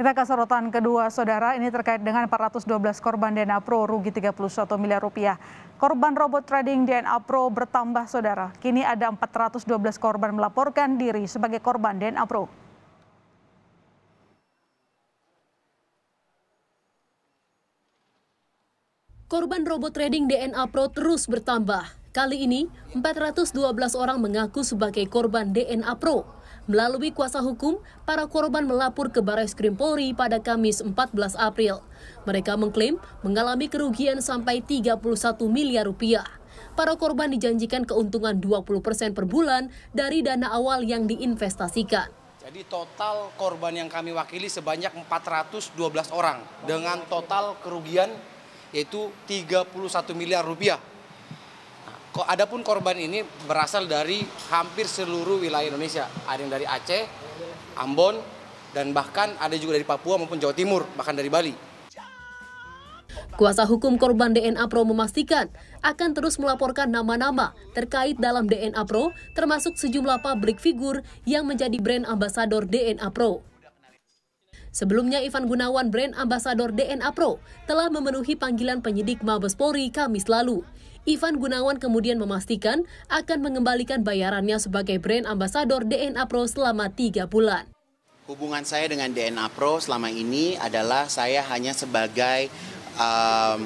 Kita ke sorotan kedua saudara ini terkait dengan 412 korban DNA Pro rugi 31 miliar rupiah. Korban robot trading DNA Pro bertambah saudara. Kini ada 412 korban melaporkan diri sebagai korban DNA Pro. Korban robot trading DNA Pro terus bertambah. Kali ini, 412 orang mengaku sebagai korban DNA Pro. Melalui kuasa hukum, para korban melapor ke Baris Krim Polri pada Kamis 14 April. Mereka mengklaim mengalami kerugian sampai 31 miliar rupiah. Para korban dijanjikan keuntungan 20% persen per bulan dari dana awal yang diinvestasikan. Jadi total korban yang kami wakili sebanyak 412 orang dengan total kerugian yaitu 31 miliar rupiah Kok Adapun korban ini berasal dari hampir seluruh wilayah Indonesia. Ada yang dari Aceh, Ambon, dan bahkan ada juga dari Papua maupun Jawa Timur, bahkan dari Bali. Kuasa hukum korban DNA Pro memastikan akan terus melaporkan nama-nama terkait dalam DNA Pro, termasuk sejumlah pabrik figur yang menjadi brand ambasador DNA Pro. Sebelumnya, Ivan Gunawan, brand ambasador DNA Pro, telah memenuhi panggilan penyidik Mabes Polri Kamis lalu. Ivan Gunawan kemudian memastikan akan mengembalikan bayarannya sebagai brand ambasador DNA Pro selama tiga bulan. Hubungan saya dengan DNA Pro selama ini adalah saya hanya sebagai um,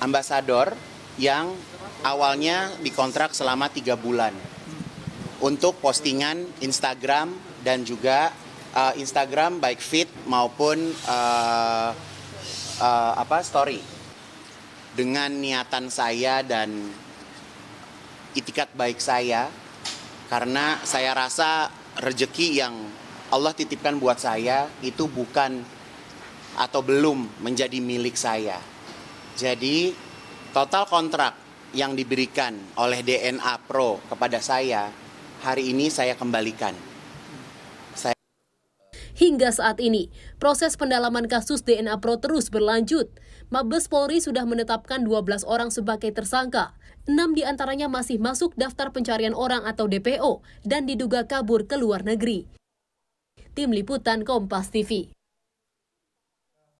ambasador yang awalnya dikontrak selama tiga bulan untuk postingan Instagram dan juga uh, Instagram baik feed maupun uh, uh, apa story dengan niatan saya dan itikat baik saya karena saya rasa rejeki yang Allah titipkan buat saya itu bukan atau belum menjadi milik saya. Jadi total kontrak yang diberikan oleh DNA Pro kepada saya hari ini saya kembalikan. Hingga saat ini, proses pendalaman kasus DNA Pro terus berlanjut. Mabes Polri sudah menetapkan 12 orang sebagai tersangka. 6 diantaranya masih masuk daftar pencarian orang atau DPO dan diduga kabur ke luar negeri. Tim Liputan Kompas TV